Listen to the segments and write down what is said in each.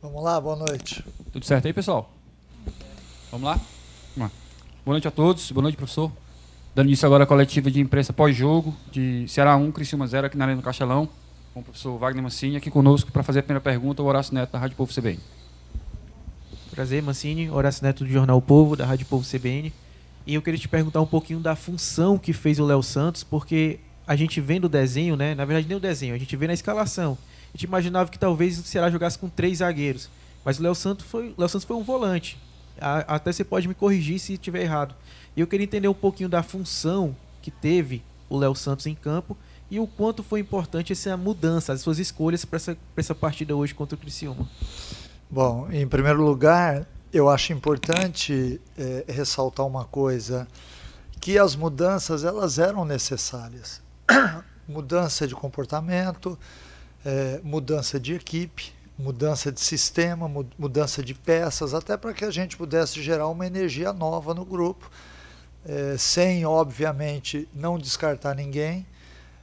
Vamos lá, boa noite. Tudo certo aí, pessoal? Vamos lá? Vamos lá. Boa noite a todos, boa noite, professor. Dando início agora à coletiva de imprensa pós-jogo de Ceará 1, Criciúma 0, aqui na Arena do Castelão, com o professor Wagner Mancini aqui conosco para fazer a primeira pergunta, o Horácio Neto, da Rádio Povo CBN. Prazer, Mancini. Horácio Neto, do Jornal Povo, da Rádio Povo CBN. E eu queria te perguntar um pouquinho da função que fez o Léo Santos, porque a gente vê no desenho, né? Na verdade, nem o desenho, a gente vê na escalação a gente imaginava que talvez o Ceará jogasse com três zagueiros. Mas o Léo Santos foi, Léo Santos foi um volante. A, até você pode me corrigir se estiver errado. E eu queria entender um pouquinho da função que teve o Léo Santos em campo e o quanto foi importante essa mudança, as suas escolhas para essa, essa partida hoje contra o Criciúma. Bom, em primeiro lugar, eu acho importante é, ressaltar uma coisa, que as mudanças elas eram necessárias. Mudança de comportamento, é, mudança de equipe, mudança de sistema, mudança de peças, até para que a gente pudesse gerar uma energia nova no grupo, é, sem, obviamente, não descartar ninguém,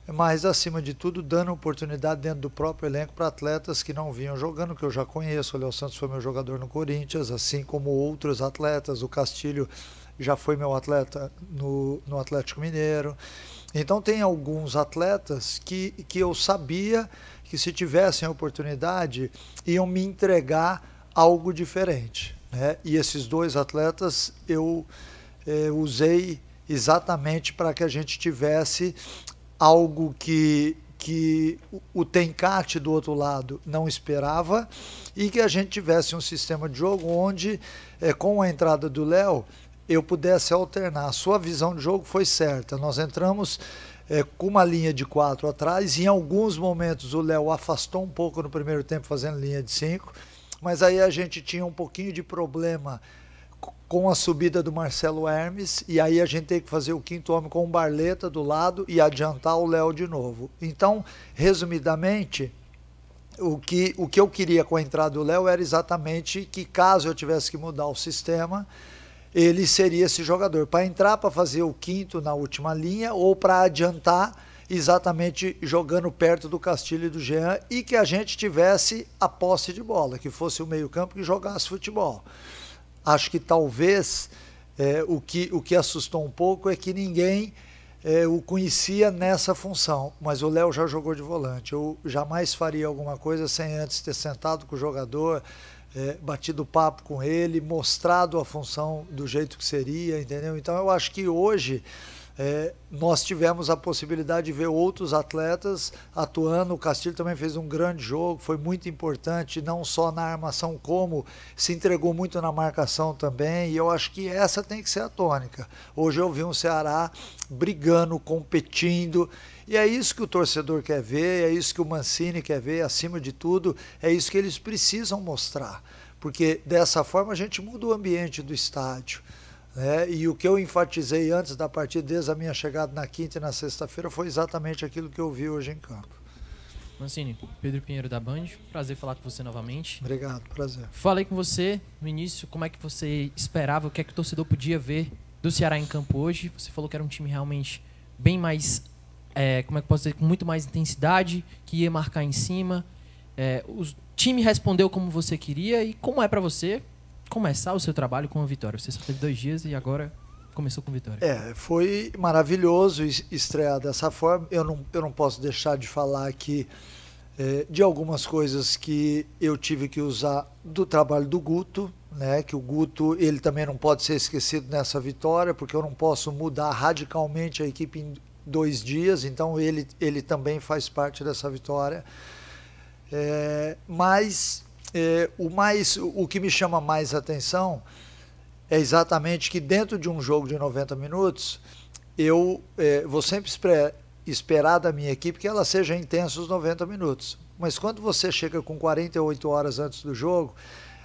mas, acima de tudo, dando oportunidade dentro do próprio elenco para atletas que não vinham jogando, que eu já conheço. O Léo Santos foi meu jogador no Corinthians, assim como outros atletas. O Castilho já foi meu atleta no, no Atlético Mineiro. Então, tem alguns atletas que, que eu sabia que, se tivessem a oportunidade, iam me entregar algo diferente. Né? E esses dois atletas eu eh, usei exatamente para que a gente tivesse algo que, que o Tencate do outro lado não esperava e que a gente tivesse um sistema de jogo onde, eh, com a entrada do Léo, eu pudesse alternar. A sua visão de jogo foi certa. Nós entramos é, com uma linha de quatro atrás. Em alguns momentos o Léo afastou um pouco no primeiro tempo fazendo linha de cinco, mas aí a gente tinha um pouquinho de problema com a subida do Marcelo Hermes, e aí a gente tem que fazer o quinto homem com o Barleta do lado e adiantar o Léo de novo. Então, resumidamente, o que, o que eu queria com a entrada do Léo era exatamente que caso eu tivesse que mudar o sistema, ele seria esse jogador para entrar para fazer o quinto na última linha ou para adiantar exatamente jogando perto do Castilho e do Jean e que a gente tivesse a posse de bola, que fosse o meio-campo que jogasse futebol. Acho que talvez é, o, que, o que assustou um pouco é que ninguém é, o conhecia nessa função, mas o Léo já jogou de volante. Eu jamais faria alguma coisa sem antes ter sentado com o jogador, é, batido papo com ele, mostrado a função do jeito que seria, entendeu? Então eu acho que hoje é, nós tivemos a possibilidade de ver outros atletas atuando. O Castilho também fez um grande jogo, foi muito importante, não só na armação, como se entregou muito na marcação também. E eu acho que essa tem que ser a tônica. Hoje eu vi um Ceará brigando, competindo e é isso que o torcedor quer ver, é isso que o Mancini quer ver, acima de tudo, é isso que eles precisam mostrar. Porque dessa forma a gente muda o ambiente do estádio. Né? e o que eu enfatizei antes da partida, desde a minha chegada na quinta e na sexta-feira, foi exatamente aquilo que eu vi hoje em campo. Mancini, Pedro Pinheiro da Band, prazer falar com você novamente. Obrigado, prazer. Falei com você no início como é que você esperava, o que é que o torcedor podia ver do Ceará em campo hoje. Você falou que era um time realmente bem mais é, como é que posso dizer, com muito mais intensidade, que ia marcar em cima. É, o time respondeu como você queria e como é para você começar o seu trabalho com a vitória? Você só teve dois dias e agora começou com vitória. É, foi maravilhoso estrear dessa forma. Eu não, eu não posso deixar de falar aqui é, de algumas coisas que eu tive que usar do trabalho do Guto, né? Que o Guto ele também não pode ser esquecido nessa vitória, porque eu não posso mudar radicalmente a equipe dois dias, então ele, ele também faz parte dessa vitória. É, mas é, o mais o que me chama mais atenção é exatamente que dentro de um jogo de 90 minutos eu é, vou sempre esperar da minha equipe que ela seja intensa os 90 minutos. Mas quando você chega com 48 horas antes do jogo,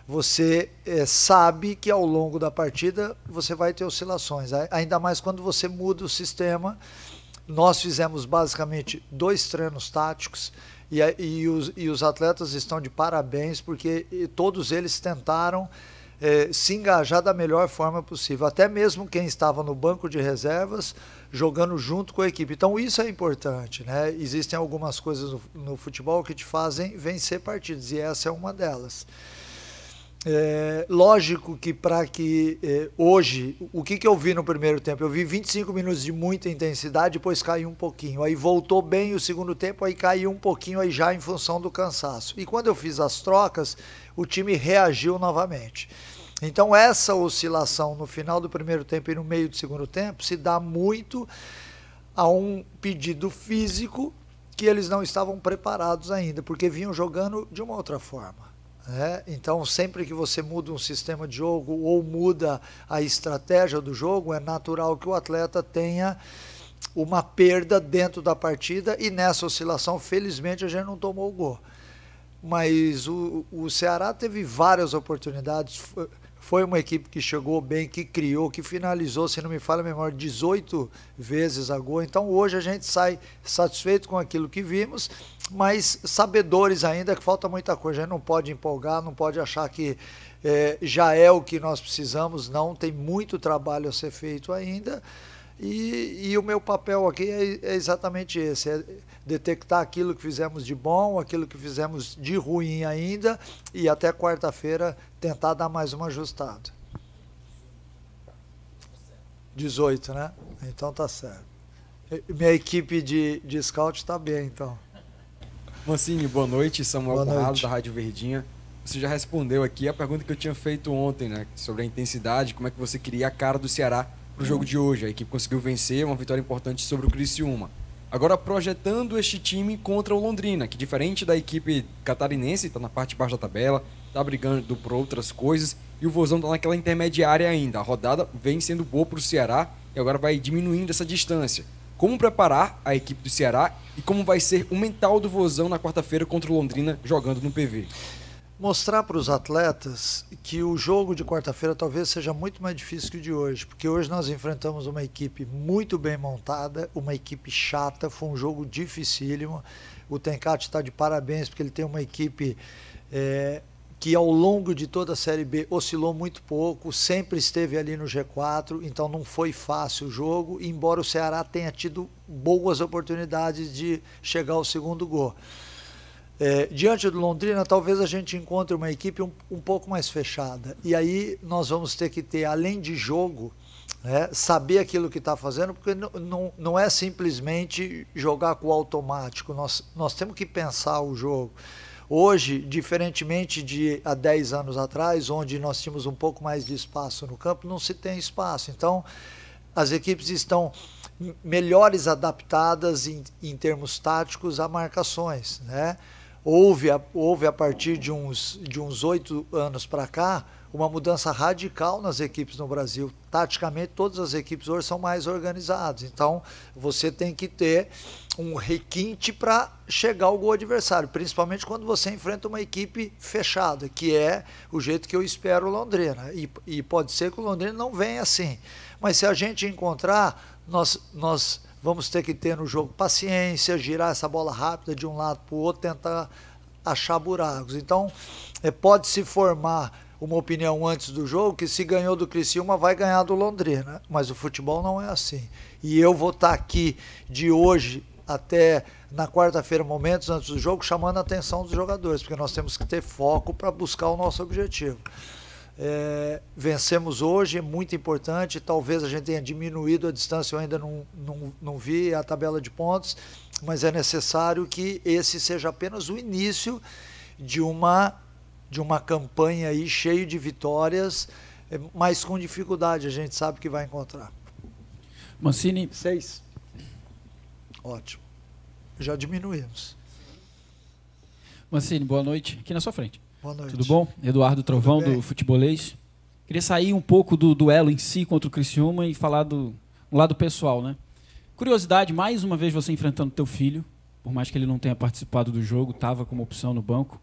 você é, sabe que ao longo da partida você vai ter oscilações, ainda mais quando você muda o sistema nós fizemos basicamente dois treinos táticos e, e, os, e os atletas estão de parabéns porque todos eles tentaram é, se engajar da melhor forma possível. Até mesmo quem estava no banco de reservas jogando junto com a equipe. Então isso é importante, né? Existem algumas coisas no, no futebol que te fazem vencer partidas e essa é uma delas. É, lógico que para que é, hoje, o que, que eu vi no primeiro tempo? Eu vi 25 minutos de muita intensidade, depois caiu um pouquinho. Aí voltou bem o segundo tempo, aí caiu um pouquinho aí já em função do cansaço. E quando eu fiz as trocas, o time reagiu novamente. Então essa oscilação no final do primeiro tempo e no meio do segundo tempo se dá muito a um pedido físico que eles não estavam preparados ainda, porque vinham jogando de uma outra forma. É, então, sempre que você muda um sistema de jogo ou muda a estratégia do jogo, é natural que o atleta tenha uma perda dentro da partida e nessa oscilação, felizmente, a gente não tomou o gol. Mas o, o Ceará teve várias oportunidades. Foi uma equipe que chegou bem, que criou, que finalizou, se não me falha a memória, 18 vezes a gol. Então hoje a gente sai satisfeito com aquilo que vimos mas sabedores ainda que falta muita coisa. A gente não pode empolgar, não pode achar que é, já é o que nós precisamos, não. Tem muito trabalho a ser feito ainda. E, e o meu papel aqui é, é, exatamente esse: é detectar aquilo que fizemos de bom, aquilo que fizemos de ruim ainda, e até quarta-feira tentar dar mais uma ajustada. 18, né? Então tá certo. Minha equipe de, de scout está bem, então. Mancini, boa noite. Samuel boa Conrado, noite. da Rádio Verdinha. Você já respondeu aqui a pergunta que eu tinha feito ontem, né? Sobre a intensidade, como é que você queria a cara do Ceará para o jogo de hoje. A equipe conseguiu vencer, uma vitória importante sobre o Criciúma. Agora projetando este time contra o Londrina, que diferente da equipe catarinense, está na parte de baixo da tabela, está brigando por outras coisas, e o Vozão está naquela intermediária ainda. A rodada vem sendo boa para o Ceará e agora vai diminuindo essa distância como preparar a equipe do Ceará e como vai ser o mental do Vozão na quarta-feira contra o Londrina jogando no PV. Mostrar para os atletas que o jogo de quarta-feira talvez seja muito mais difícil que o de hoje, porque hoje nós enfrentamos uma equipe muito bem montada, uma equipe chata, foi um jogo dificílimo. O Tencate está de parabéns porque ele tem uma equipe é, que ao longo de toda a Série B oscilou muito pouco, sempre esteve ali no G4, então não foi fácil o jogo, embora o Ceará tenha tido boas oportunidades de chegar ao segundo gol. É, diante do Londrina, talvez a gente encontre uma equipe um, um, pouco mais fechada. E aí nós vamos ter que ter, além de jogo, né, saber aquilo que está fazendo, porque não, é simplesmente jogar com o automático. Nós, nós temos que pensar o jogo. Hoje, diferentemente de há 10 anos atrás, onde nós tínhamos um pouco mais de espaço no campo, não se tem espaço. Então, as equipes estão melhores adaptadas em, em termos táticos a marcações. Né? Houve, a, houve, a partir de uns, de uns 8 anos para cá, uma mudança radical nas equipes no Brasil. Taticamente, todas as equipes hoje são mais organizadas. Então, você tem que ter um requinte para chegar ao gol adversário, principalmente quando você enfrenta uma equipe fechada, que é o jeito que eu espero o Londrina. E, e pode ser que o Londrina não venha assim. Mas se a gente encontrar, nós. nós Vamos ter que ter no jogo paciência, girar essa bola rápida de um lado para o outro, tentar achar buracos. Então, é, pode se formar uma opinião antes do jogo que se ganhou do Criciúma vai ganhar do Londrina, né? mas o futebol não é assim. E eu vou estar tá aqui de hoje até na quarta-feira, momentos antes do jogo, chamando a atenção dos jogadores, porque nós temos que ter foco para buscar o nosso objetivo. É, vencemos hoje, é muito importante. Talvez a gente tenha diminuído a distância, eu ainda não, não, não vi a tabela de pontos, mas é necessário que esse seja apenas o início de uma de uma campanha aí cheio de vitórias, é, mas com dificuldade, a gente sabe que vai encontrar. Mancini. Seis. Ótimo. Já diminuímos. Mancini, boa noite. Aqui na sua frente. Boa noite. Tudo bom? Eduardo Trovão, do Futebolês. Queria sair um pouco do duelo em si contra o Criciúma e falar do, do lado pessoal, né? Curiosidade, mais uma vez você enfrentando teu filho, por mais que ele não tenha participado do jogo, estava como opção no banco.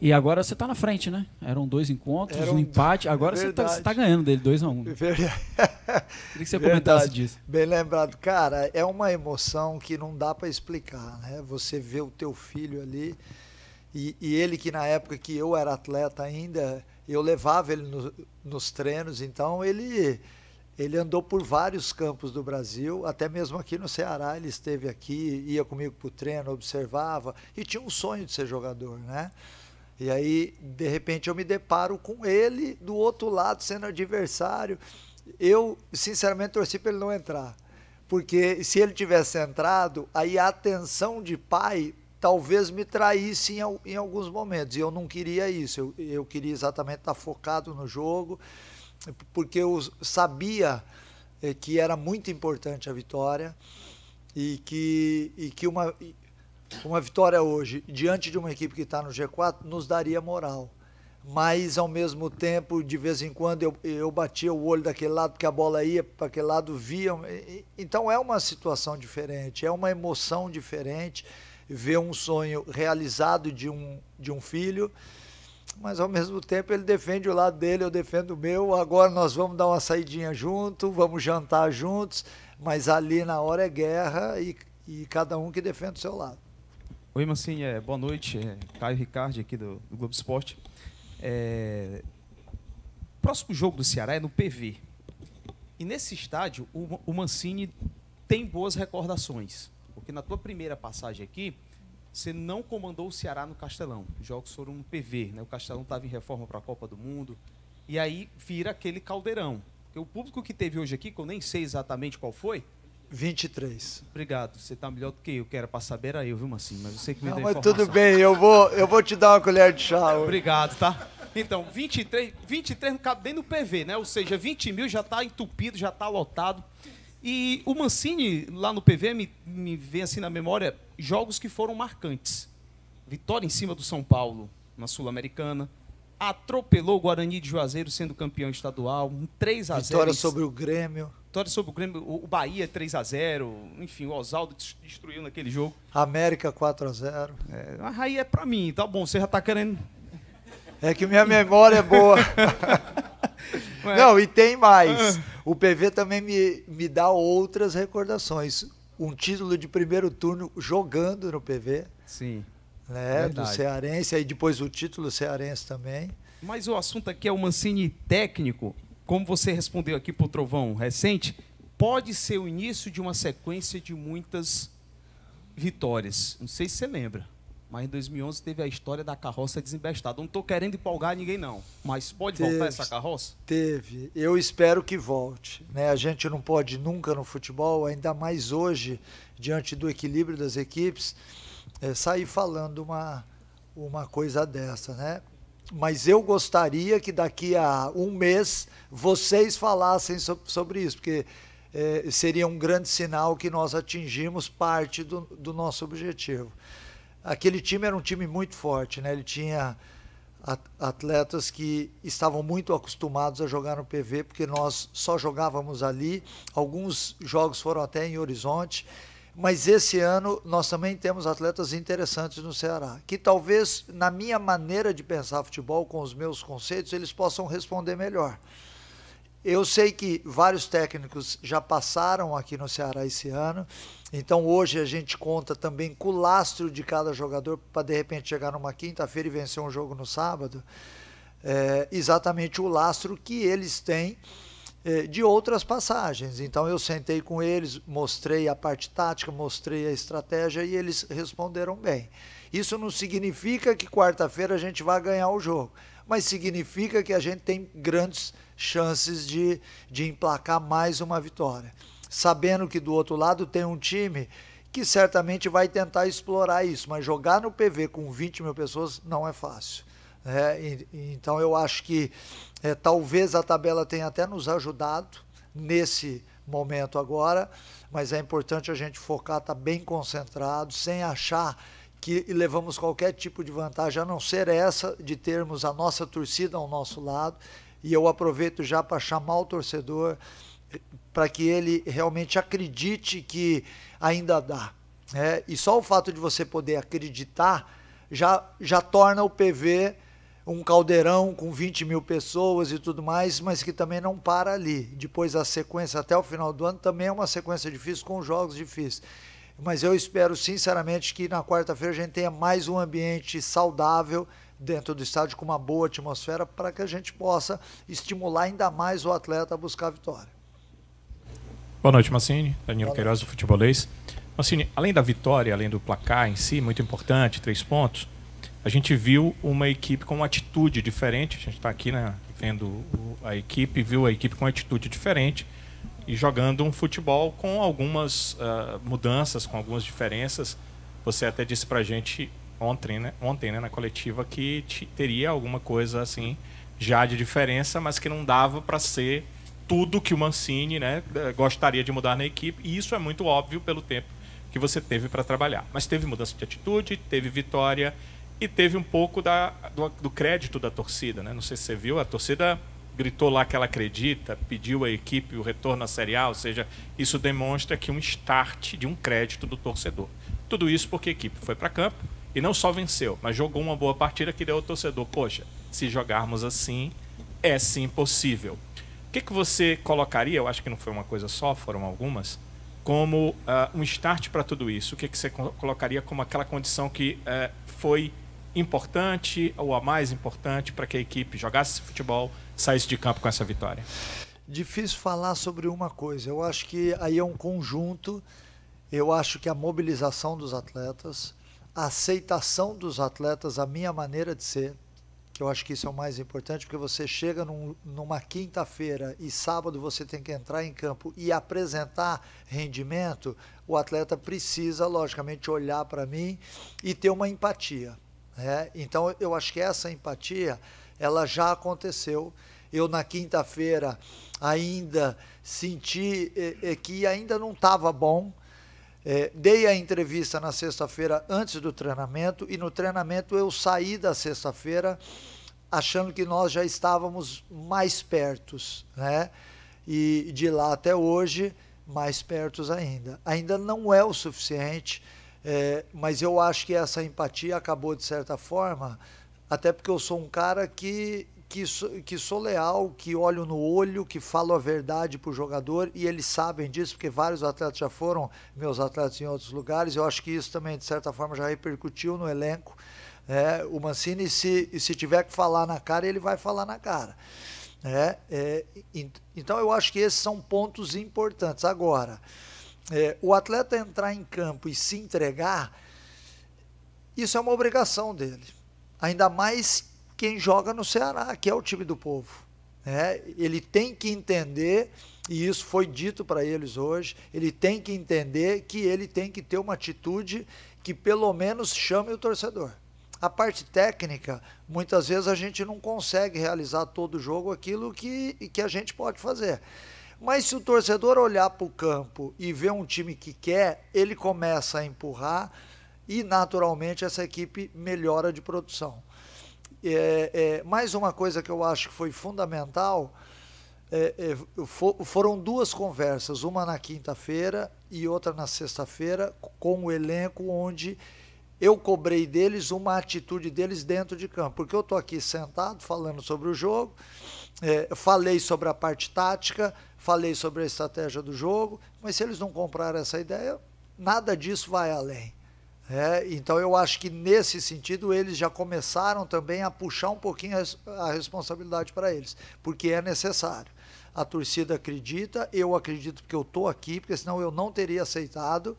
E agora você está na frente, né? Eram dois encontros, Era um, um empate. Agora você está tá, tá ganhando dele 2 a 1 um. Verdade. Queria que você verdade. comentasse disso. Bem lembrado. Cara, é uma emoção que não dá para explicar, né? Você vê o teu filho ali e, e, ele que na época que eu era atleta ainda, eu levava ele no, nos treinos, então ele ele andou por vários campos do Brasil, até mesmo aqui no Ceará ele esteve aqui, ia comigo para o treino, observava e tinha um sonho de ser jogador, né? E aí, de repente, eu me deparo com ele do outro lado sendo adversário. Eu, sinceramente, torci para ele não entrar. Porque se ele tivesse entrado, aí a atenção de pai talvez me traísse em, em alguns momentos. E eu não queria isso. Eu, eu queria exatamente estar focado no jogo, porque eu sabia eh, que era muito importante a vitória e que, e que uma uma vitória hoje, diante de uma equipe que está no G4, nos daria moral. Mas, ao mesmo tempo, de vez em quando, eu, eu batia o olho daquele lado, porque a bola ia para aquele lado, via. Então, é uma situação diferente, é uma emoção diferente ver um sonho realizado de um, de um filho mas ao mesmo tempo ele defende o lado dele, eu defendo o meu. Agora nós vamos dar uma saidinha junto, vamos jantar juntos, mas ali na hora é guerra e, e cada um que defende o seu lado. Oi, Mancini, é, boa noite. É, Caio Ricardo aqui do, do Globo Esporte. É, próximo jogo do Ceará é no PV. E nesse estádio, o, o Mancini tem boas recordações. Porque na tua primeira passagem aqui, você não comandou o Ceará no Castelão. Os jogos foram no PV. Né? O Castelão estava em reforma para a Copa do Mundo. E aí vira aquele caldeirão. Porque o público que teve hoje aqui, que eu nem sei exatamente qual foi, 23. Obrigado. Você está melhor do que eu, que era para saber era eu, viu, Massim? Mas você que me Não, deu mas informação. tudo bem, eu vou, eu vou te dar uma colher de chá. hoje. Obrigado, tá? Então, 23, 23 não cabe nem no PV, né? Ou seja, 20 mil já está entupido, já está lotado. E o Mancini, lá no PV, me, me vem assim na memória, jogos que foram marcantes. Vitória em cima do São Paulo, na Sul-Americana. Atropelou o Guarani de Juazeiro, sendo campeão estadual. Um 3 a 0 Vitória sobre o Grêmio vitória sobre o Grêmio, o Bahia 3 a 0 enfim, o Osaldo destruiu naquele jogo. América 4 a 0 é, Aí é pra mim, tá bom, você já tá querendo. É que minha memória é boa. Não, e tem mais. Ah. O PV também me, me dá outras recordações. Um título de primeiro turno jogando no PV. Sim. Né, do Cearense, aí depois o título cearense também. Mas o assunto aqui é o Mancini técnico como você respondeu aqui para o trovão recente, pode ser o início de uma sequência de muitas vitórias. Não sei se você lembra, mas em 2011 teve a história da carroça desembestada. Não estou querendo empolgar ninguém, não, mas pode teve, voltar essa carroça? Teve. Eu espero que volte. Né? A gente não pode nunca no futebol, ainda mais hoje, diante do equilíbrio das equipes, é, sair falando uma, uma coisa dessa. Né? mas eu gostaria que daqui a um mês vocês falassem so sobre isso, porque é, seria um grande sinal que nós atingimos parte do, do, nosso objetivo. Aquele time era um time muito forte, né? ele tinha atletas que estavam muito acostumados a jogar no PV, porque nós só jogávamos ali, alguns jogos foram até em Horizonte, mas esse ano nós também temos atletas interessantes no Ceará, que talvez na minha maneira de pensar futebol, com os meus conceitos, eles possam responder melhor. Eu sei que vários técnicos já passaram aqui no Ceará esse ano, então hoje a gente conta também com o lastro de cada jogador para de repente chegar numa quinta-feira e vencer um jogo no sábado. É, exatamente o lastro que eles têm eh, de outras passagens. Então eu sentei com eles, mostrei a parte tática, mostrei a estratégia e eles responderam bem. Isso não significa que quarta-feira a gente vai ganhar o jogo, mas significa que a gente tem grandes chances de, de emplacar mais uma vitória. Sabendo que do outro lado tem um time que certamente vai tentar explorar isso, mas jogar no PV com 20 mil pessoas não é fácil. É, então eu acho que é, talvez a tabela tenha até nos ajudado nesse momento agora, mas é importante a gente focar, estar tá bem concentrado, sem achar que levamos qualquer tipo de vantagem, a não ser essa de termos a nossa torcida ao nosso lado. E eu aproveito já para chamar o torcedor para que ele realmente acredite que ainda dá. Né? E só o fato de você poder acreditar já, já torna o PV um caldeirão com 20 mil pessoas e tudo mais, mas que também não para ali. Depois a sequência até o final do ano também é uma sequência difícil, com jogos difíceis. Mas eu espero sinceramente que na quarta-feira a gente tenha mais um ambiente saudável dentro do estádio, com uma boa atmosfera, para que a gente possa estimular ainda mais o atleta a buscar a vitória. Boa noite, Massini. Danilo Queiroz, do Futebolês. Massini, além da vitória, além do placar em si, muito importante, três pontos, a gente viu uma equipe com uma atitude diferente. A gente está aqui né, vendo a equipe, viu a equipe com uma atitude diferente e jogando um futebol com algumas uh, mudanças, com algumas diferenças. Você até disse para a gente ontem, né, ontem né, na coletiva que teria alguma coisa assim já de diferença, mas que não dava para ser tudo que o Mancini né, gostaria de mudar na equipe. E isso é muito óbvio pelo tempo que você teve para trabalhar. Mas teve mudança de atitude, teve vitória e teve um pouco da, do, do, crédito da torcida. Né? Não sei se você viu, a torcida gritou lá que ela acredita, pediu à equipe o retorno à Série A, ou seja, isso demonstra que um start de um crédito do torcedor. Tudo isso porque a equipe foi para campo e não só venceu, mas jogou uma boa partida que deu ao torcedor, poxa, se jogarmos assim, é sim possível. O que, que você colocaria, eu acho que não foi uma coisa só, foram algumas, como uh, um start para tudo isso? O que, que você colocaria como aquela condição que uh, foi importante ou a mais importante para que a equipe jogasse esse futebol, saísse de campo com essa vitória? Difícil falar sobre uma coisa. Eu acho que aí é um conjunto. Eu acho que a mobilização dos atletas, a aceitação dos atletas, a minha maneira de ser, que eu acho que isso é o mais importante, porque você chega num, numa quinta-feira e sábado você tem que entrar em campo e apresentar rendimento, o atleta precisa, logicamente, olhar para mim e ter uma empatia. Né? então eu acho que essa empatia ela já aconteceu. Eu na quinta-feira ainda senti eh, eh, que ainda não estava bom. Eh, dei a entrevista na sexta-feira antes do treinamento e no treinamento eu saí da sexta-feira achando que nós já estávamos mais pertos, né? E de lá até hoje mais pertos ainda. Ainda não é o suficiente é, mas eu acho que essa empatia acabou, de certa forma, até porque eu sou um cara que, que, que sou leal, que olho no olho, que falo a verdade para o jogador, e eles sabem disso, porque vários atletas já foram meus atletas em outros lugares. Eu acho que isso também, de certa forma, já repercutiu no elenco. É, o Mancini, se, se tiver que falar na cara, ele vai falar na cara. É, é, então, eu acho que esses são pontos importantes. Agora, é, o atleta entrar em campo e se entregar, isso é uma obrigação dele. Ainda mais quem joga no Ceará, que é o time do povo. Né? Ele tem que entender, e isso foi dito para eles hoje, ele tem que entender que ele tem que ter uma atitude que pelo menos chame o torcedor. A parte técnica, muitas vezes a gente não consegue realizar todo o jogo aquilo que, que a gente pode fazer. Mas se o torcedor olhar para o campo e ver um time que quer, ele começa a empurrar e naturalmente essa equipe melhora de produção. É, é, mais uma coisa que eu acho que foi fundamental é, é for, foram duas conversas, uma na quinta-feira e outra na sexta-feira, com o elenco, onde eu cobrei deles uma atitude deles dentro de campo. Porque eu estou aqui sentado falando sobre o jogo é, falei sobre a parte tática, falei sobre a estratégia do jogo, mas se eles não comprarem essa ideia, nada disso vai além. É, então eu acho que nesse sentido eles já começaram também a puxar um pouquinho a, a responsabilidade para eles, porque é necessário. A torcida acredita, eu acredito porque eu estou aqui, porque senão eu não teria aceitado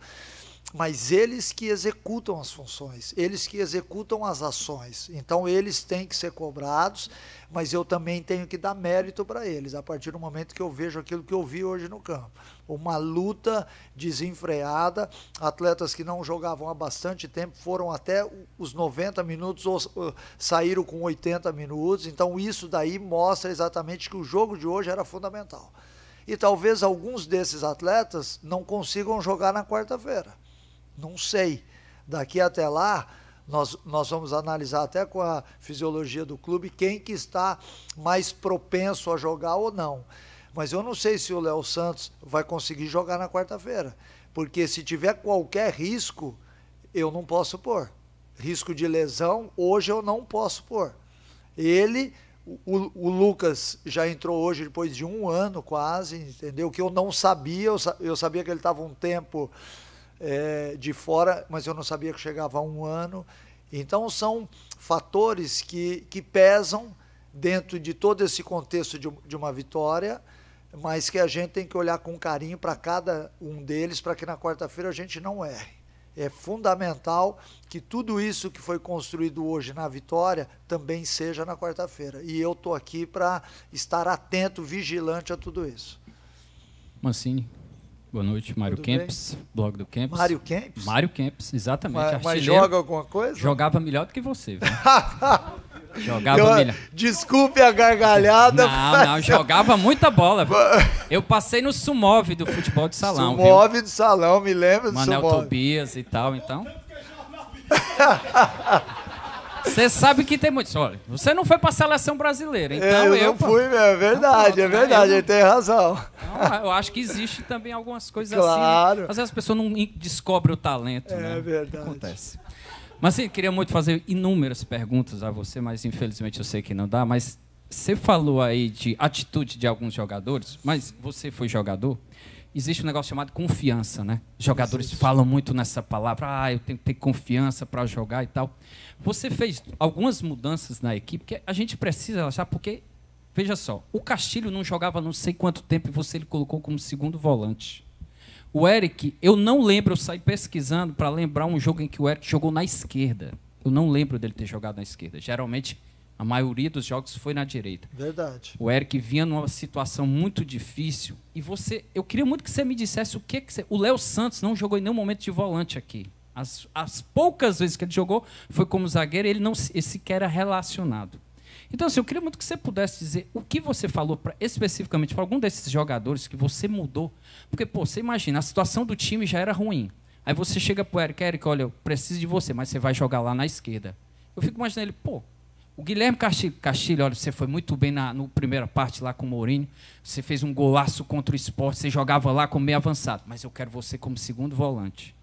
mas eles que executam as funções, eles que executam as ações. Então eles têm que ser cobrados, mas eu também tenho que dar mérito para eles, a partir do momento que eu vejo aquilo que eu vi hoje no campo. Uma luta desenfreada, atletas que não jogavam há bastante tempo foram até os 90 minutos ou saíram com 80 minutos. Então isso daí mostra exatamente que o jogo de hoje era fundamental. E talvez alguns desses atletas não consigam jogar na quarta-feira não sei. Daqui até lá, nós, nós vamos analisar até com a fisiologia do clube quem que está mais propenso a jogar ou não. Mas eu não sei se o Léo Santos vai conseguir jogar na quarta-feira. Porque se tiver qualquer risco, eu não posso pôr. Risco de lesão, hoje eu não posso pôr. Ele, o, o Lucas já entrou hoje depois de um ano quase, entendeu? Que eu não sabia, eu, eu sabia que ele estava um tempo é, de fora, mas eu não sabia que chegava a um ano. Então, são fatores que, que pesam dentro de todo esse contexto de, de uma vitória, mas que a gente tem que olhar com carinho para cada um deles, para que na quarta-feira a gente não erre. É fundamental que tudo isso que foi construído hoje na vitória também seja na quarta-feira. E eu estou aqui para estar atento, vigilante a tudo isso. Mancini. Boa noite, Mário Kempis, blog do Kempis. Mário Kempis? Mário Kempis, exatamente. Mas, mas joga alguma coisa? Jogava melhor do que você. jogava eu, então, melhor. Desculpe a gargalhada. Não, mas... não, jogava muita bola. Viu? Eu passei no Sumove do futebol de salão. Sumove viu? salão, me lembro do Manel Sumove. Tobias e tal, então. Você sabe que tem muitos. Olha, você não foi para a seleção brasileira, então eu. Eu não pô, fui, é então verdade, pronto, é né? verdade, ele tem razão. Não, eu acho que existe também algumas coisas assim, né? claro. assim. Às vezes as pessoas não descobrem o talento. É né? verdade. Acontece. Mas assim, queria muito fazer inúmeras perguntas a você, mas infelizmente eu sei que não dá. Mas você falou aí de atitude de alguns jogadores, mas você foi jogador existe um negócio chamado confiança, né? Os jogadores existe. falam muito nessa palavra, ah, eu tenho que ter confiança para jogar e tal. Você fez algumas mudanças na equipe que a gente precisa achar, porque, veja só, o Castilho não jogava não sei quanto tempo e você ele colocou como segundo volante. O Eric, eu não lembro, eu saí pesquisando para lembrar um jogo em que o Eric jogou na esquerda. Eu não lembro dele ter jogado na esquerda. Geralmente a maioria dos jogos foi na direita. Verdade. O Eric vinha numa situação muito difícil. E você. Eu queria muito que você me dissesse o que, que você. O Léo Santos não jogou em nenhum momento de volante aqui. As, as poucas vezes que ele jogou foi como zagueiro, ele não ele sequer era relacionado. Então, assim, eu queria muito que você pudesse dizer o que você falou pra, especificamente para algum desses jogadores que você mudou. Porque, pô, você imagina, a situação do time já era ruim. Aí você chega pro Eric, Eric, olha, eu preciso de você, mas você vai jogar lá na esquerda. Eu fico imaginando ele, pô, o Guilherme Castilho, olha, você foi muito bem na primeira parte lá com o Mourinho. Você fez um golaço contra o esporte, você jogava lá como meio avançado. Mas eu quero você como segundo volante.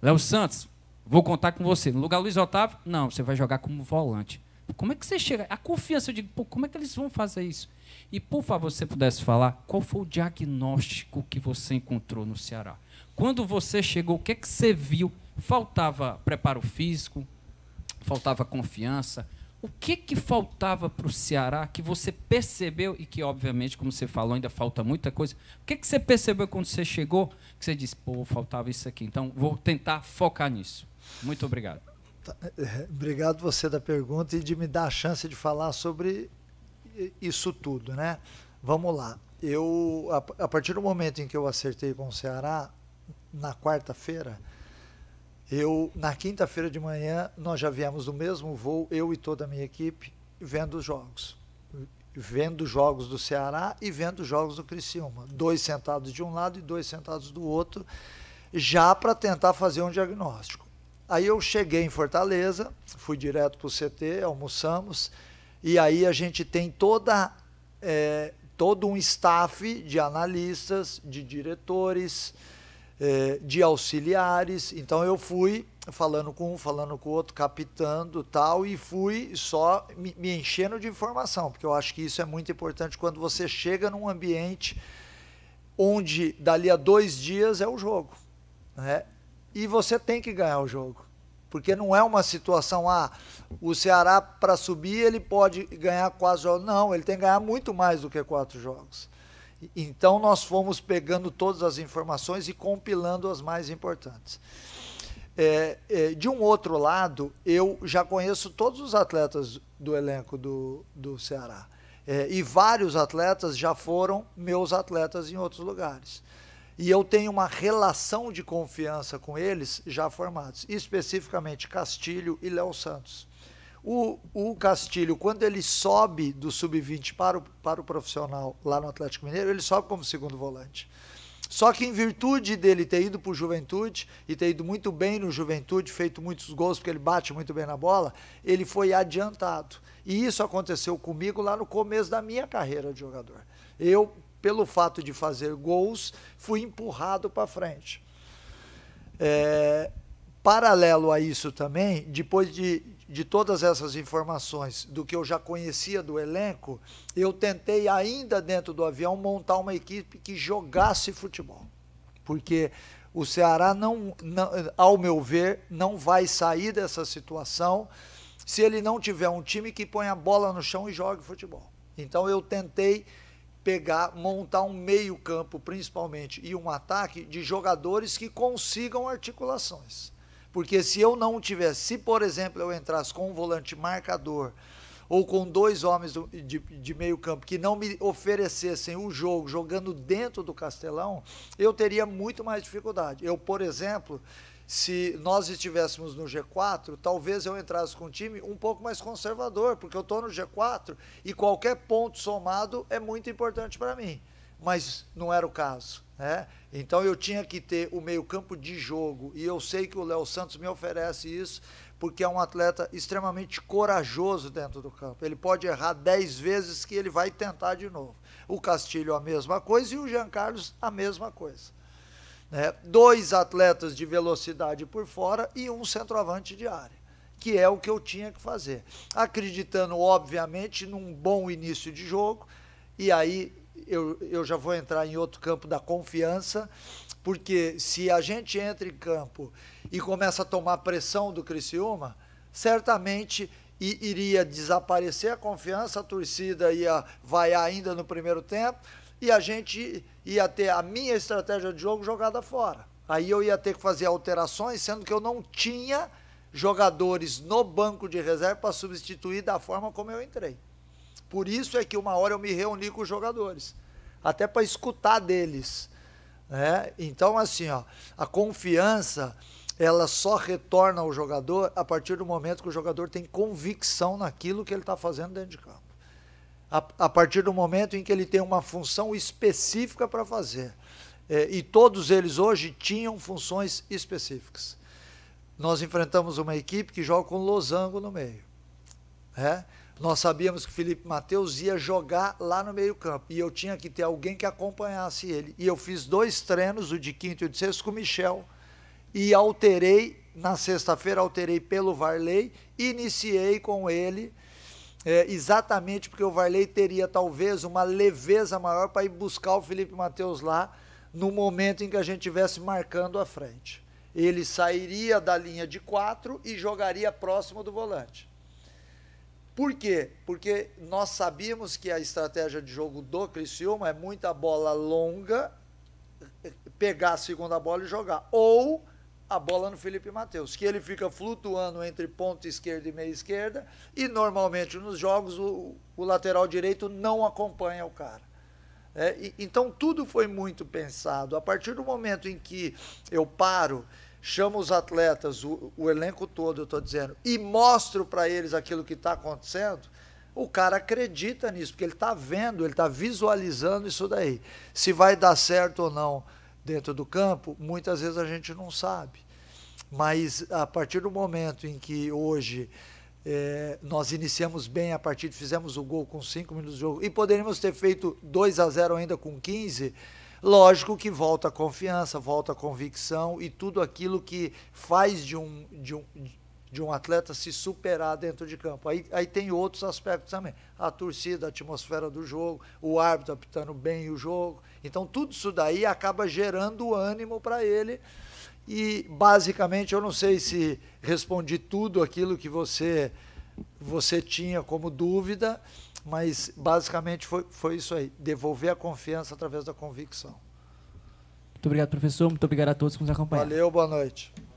Léo Santos, vou contar com você. No lugar Luiz Otávio, não, você vai jogar como volante. Como é que você chega? A confiança, eu digo, pô, como é que eles vão fazer isso? E, por favor, você pudesse falar qual foi o diagnóstico que você encontrou no Ceará? Quando você chegou, o que, é que você viu? Faltava preparo físico? Faltava confiança? O que, que faltava para o Ceará que você percebeu, e que, obviamente, como você falou, ainda falta muita coisa. O que, que você percebeu quando você chegou? Que você disse, pô, faltava isso aqui. Então, vou tentar focar nisso. Muito obrigado. Tá, é, obrigado você da pergunta e de me dar a chance de falar sobre isso tudo, né? Vamos lá. Eu, a, a partir do momento em que eu acertei com o Ceará, na quarta-feira, eu, na quinta-feira de manhã, nós já viemos no mesmo voo, eu e toda a minha equipe, vendo os jogos. Vendo os jogos do Ceará e vendo os jogos do Criciúma. Dois sentados de um lado e dois sentados do outro, já para tentar fazer um diagnóstico. Aí eu cheguei em Fortaleza, fui direto para o CT, almoçamos, e aí a gente tem toda, é, todo um staff de analistas, de diretores, é, de auxiliares. Então eu fui falando com um, falando com o outro, captando tal, e fui só me, enchendo de informação, porque eu acho que isso é muito importante quando você chega num ambiente onde dali a dois dias é o jogo. Né? E você tem que ganhar o jogo. Porque não é uma situação, ah, o Ceará para subir ele pode ganhar quatro jogos. Não, ele tem que ganhar muito mais do que quatro jogos. Então nós fomos pegando todas as informações e compilando as mais importantes. É, é, de um outro lado, eu já conheço todos os atletas do elenco do, do Ceará. É, e vários atletas já foram meus atletas em outros lugares. E eu tenho uma relação de confiança com eles já formados, especificamente Castilho e Léo Santos. O, o Castilho, quando ele sobe do sub-20 para o, para o profissional lá no Atlético Mineiro, ele sobe como segundo volante. Só que em virtude dele ter ido para o Juventude e ter ido muito bem no Juventude, feito muitos gols, porque ele bate muito bem na bola, ele foi adiantado. E isso aconteceu comigo lá no começo da minha carreira de jogador. Eu, pelo fato de fazer gols, fui empurrado para frente. É, paralelo a isso também, depois de de todas essas informações do que eu já conhecia do elenco, eu tentei ainda dentro do avião montar uma equipe que jogasse futebol. Porque o Ceará não, não ao meu ver, não vai sair dessa situação se ele não tiver um time que ponha a bola no chão e jogue futebol. Então eu tentei pegar, montar um meio-campo principalmente e um ataque de jogadores que consigam articulações. Porque se eu não tivesse, se por exemplo eu entrasse com um volante marcador ou com dois homens de, de, meio campo que não me oferecessem o jogo jogando dentro do Castelão, eu teria muito mais dificuldade. Eu, por exemplo, se nós estivéssemos no G4, talvez eu entrasse com um time um pouco mais conservador, porque eu estou no G4 e qualquer ponto somado é muito importante para mim mas não era o caso. Né? Então eu tinha que ter o meio-campo de jogo, e eu sei que o Léo Santos me oferece isso, porque é um atleta extremamente corajoso dentro do campo. Ele pode errar 10 vezes que ele vai tentar de novo. O Castilho a mesma coisa e o Jean Carlos a mesma coisa. Né? Dois atletas de velocidade por fora e um centroavante de área, que é o que eu tinha que fazer. Acreditando, obviamente, num bom início de jogo, e aí eu, eu já vou entrar em outro campo da confiança, porque se a gente entra em campo e começa a tomar pressão do Criciúma, certamente iria desaparecer a confiança, a torcida ia vaiar ainda no primeiro tempo e a gente ia ter a minha estratégia de jogo jogada fora. Aí eu ia ter que fazer alterações, sendo que eu não tinha jogadores no banco de reserva para substituir da forma como eu entrei. Por isso é que uma hora eu me reuni com os jogadores, até para escutar deles. Né? Então, assim, ó, a confiança ela só retorna ao jogador a partir do momento que o jogador tem convicção naquilo que ele está fazendo dentro de campo. A, a, partir do momento em que ele tem uma função específica para fazer. É, e todos eles hoje tinham funções específicas. Nós enfrentamos uma equipe que joga com losango no meio. É? Nós sabíamos que Felipe Mateus ia jogar lá no meio-campo e eu tinha que ter alguém que acompanhasse ele. E eu fiz dois treinos, o de quinto e o de sexto, com o Michel. E alterei, na sexta-feira, alterei pelo Varley, iniciei com ele. É, exatamente porque o Varley teria talvez uma leveza maior para ir buscar o Felipe Mateus lá no momento em que a gente estivesse marcando a frente. Ele sairia da linha de quatro e jogaria próximo do volante. Por quê? Porque nós sabíamos que a estratégia de jogo do Criciúma é muita bola longa, pegar a segunda bola e jogar. Ou a bola no Felipe Matheus, que ele fica flutuando entre ponta esquerda e meia esquerda, e normalmente nos jogos o, o lateral direito não acompanha o cara. É, e, então tudo foi muito pensado. A partir do momento em que eu paro chamo os atletas, o, o elenco todo, eu estou dizendo, e mostro para eles aquilo que está acontecendo, o cara acredita nisso, porque ele está vendo, ele está visualizando isso daí. Se vai dar certo ou não dentro do campo, muitas vezes a gente não sabe. Mas a partir do momento em que hoje é, nós iniciamos bem a partida, fizemos o gol com 5 minutos de jogo e poderíamos ter feito 2 a 0 ainda com 15 Lógico que volta a confiança, volta a convicção e tudo aquilo que faz de um, de um, de um atleta se superar dentro de campo. Aí, aí tem outros aspectos também. A torcida, a atmosfera do jogo, o árbitro apitando bem o jogo. Então, tudo isso daí acaba gerando ânimo para ele. E, basicamente, eu não sei se respondi tudo aquilo que você, você tinha como dúvida, mas basicamente foi, foi isso aí, devolver a confiança através da convicção. Muito obrigado, professor. Muito obrigado a todos que nos acompanham Valeu, boa noite.